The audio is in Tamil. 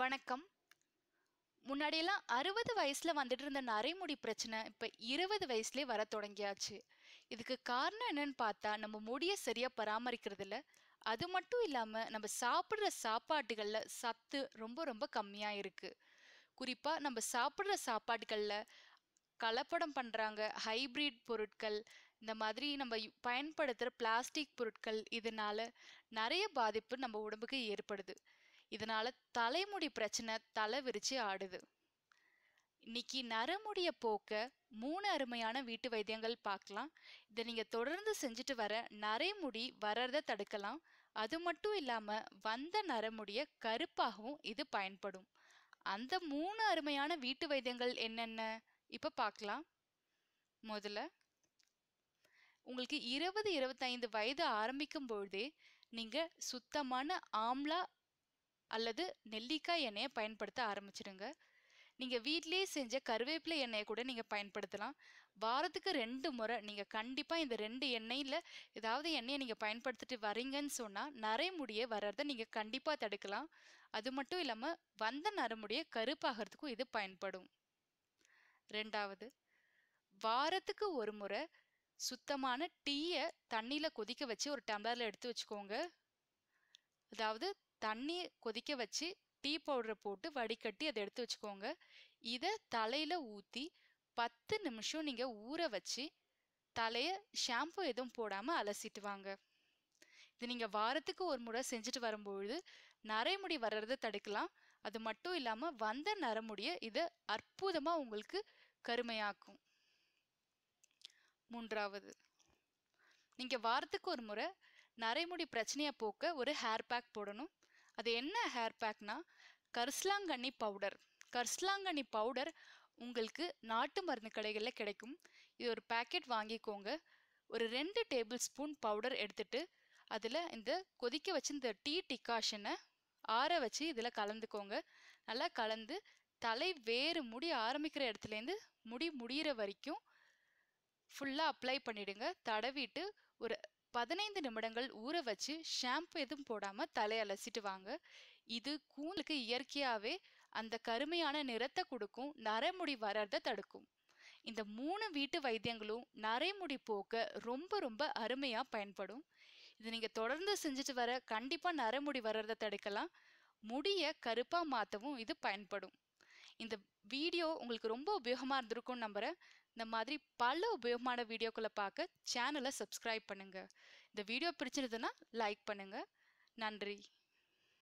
வணக்கம் முன்னாடியெல்லாம் அறுபது வயசில் வந்துட்டு இருந்த நரைமுடி பிரச்சனை இப்போ இருபது வயசுலேயே வர தொடங்கியாச்சு இதுக்கு காரணம் என்னன்னு பார்த்தா நம்ம முடியை சரியாக பராமரிக்கிறது அது மட்டும் இல்லாமல் நம்ம சாப்பிட்ற சாப்பாட்டுகளில் சத்து ரொம்ப ரொம்ப கம்மியாக இருக்குது குறிப்பாக நம்ம சாப்பிட்ற சாப்பாட்டுகளில் கலப்படம் பண்ணுறாங்க ஹைப்ரிட் பொருட்கள் இந்த மாதிரி நம்ம பயன்படுத்துகிற பிளாஸ்டிக் பொருட்கள் இதனால் நிறைய பாதிப்பு நம்ம உடம்புக்கு ஏற்படுது இதனால் தலைமுடி பிரச்சனை தலை விரிச்சு ஆடுது இன்னைக்கு நரமுடிய போக்க மூணு அருமையான வீட்டு வைத்தியங்கள் பார்க்கலாம் இதை நீங்கள் தொடர்ந்து செஞ்சுட்டு வர நரைமுடி வர்றத தடுக்கலாம் அது மட்டும் இல்லாமல் வந்த நரமுடிய கருப்பாகவும் இது பயன்படும் அந்த மூணு அருமையான வீட்டு வைத்தியங்கள் என்னென்ன இப்போ பார்க்கலாம் முதல்ல உங்களுக்கு இருபது இருபத்தைந்து வயது ஆரம்பிக்கும் பொழுதே நீங்கள் சுத்தமான ஆம்லா அல்லது நெல்லிக்காய் எண்ணெயை பயன்படுத்த ஆரம்பிச்சிடுங்க நீங்கள் வீட்லேயே செஞ்ச கருவேப்பிலை எண்ணெயை கூட நீங்கள் பயன்படுத்தலாம் வாரத்துக்கு ரெண்டு முறை நீங்கள் கண்டிப்பாக இந்த ரெண்டு எண்ணெயில் ஏதாவது எண்ணெயை நீங்கள் பயன்படுத்திட்டு வரீங்கன்னு சொன்னால் நரைமுடியை வர்றதை நீங்கள் கண்டிப்பாக தடுக்கலாம் அது மட்டும் இல்லாமல் வந்த நரமுடியை கருப்பாகிறதுக்கும் இது பயன்படும் ரெண்டாவது வாரத்துக்கு ஒரு முறை சுத்தமான டீயை தண்ணியில் கொதிக்க வச்சு ஒரு டம்ளரில் எடுத்து வச்சுக்கோங்க அதாவது தண்ணியை கொதிக்க வச்சு டீ பவுடரை போட்டு வடிகட்டி அதை எடுத்து வச்சுக்கோங்க இதை தலையில் ஊற்றி பத்து நிமிஷம் நீங்கள் ஊற வச்சு தலையை ஷாம்பு எதுவும் போடாமல் அலசிட்டு வாங்க இது நீங்கள் வாரத்துக்கு ஒரு முறை செஞ்சுட்டு வரும்பொழுது நரைமுடி வர்றதை தடுக்கலாம் அது மட்டும் இல்லாமல் வந்த நரமுடியை இதை அற்புதமாக உங்களுக்கு கருமையாக்கும் மூன்றாவது நீங்கள் வாரத்துக்கு ஒரு முறை நரைமுடி பிரச்சனையை போக்க ஒரு ஹேர் பேக் போடணும் அது என்ன ஹேர் பேக்னா கர்ஸ்லாங்கண்ணி பவுடர் கர்ஸ்லாங்கண்ணி பவுடர் உங்களுக்கு நாட்டு மருந்து கடைகளில் கிடைக்கும் இது ஒரு பேக்கெட் வாங்கிக்கோங்க ஒரு ரெண்டு டேபிள் ஸ்பூன் பவுடர் எடுத்துட்டு அதில் இந்த கொதிக்க வச்சு இந்த டீ டிகாஷனை ஆற வச்சு இதில் கலந்துக்கோங்க நல்லா கலந்து தலை வேறு முடி ஆரம்பிக்கிற இடத்துலேருந்து முடி முடிகிற வரைக்கும் ஃபுல்லாக அப்ளை பண்ணிவிடுங்க தடவிட்டு ஒரு பதினைந்து நிமிடங்கள் ஊற வச்சு ஷாம்பு எதுவும் போடாமல் தலை அலசிட்டு வாங்க இது கூலுக்கு இயற்கையாகவே அந்த கருமையான நிறத்தை கொடுக்கும் நரைமுடி வரத தடுக்கும் இந்த மூணு வீட்டு வைத்தியங்களும் நரைமுடி போக்க ரொம்ப ரொம்ப அருமையாக பயன்படும் இது நீங்கள் தொடர்ந்து செஞ்சுட்டு வர கண்டிப்பாக நரைமுடி வர்றதை தடுக்கலாம் முடியை கருப்பாக மாற்றவும் இது பயன்படும் இந்த வீடியோ உங்களுக்கு ரொம்ப உபயோகமாக இருந்திருக்கும்னு நம்புகிறேன் இந்த மாதிரி பல உபயோகமான வீடியோக்களை பார்க்க சேனலை சப்ஸ்கிரைப் பண்ணுங்கள் இந்த வீடியோ பிடிச்சிருந்ததுன்னா லைக் பண்ணுங்கள் நன்றி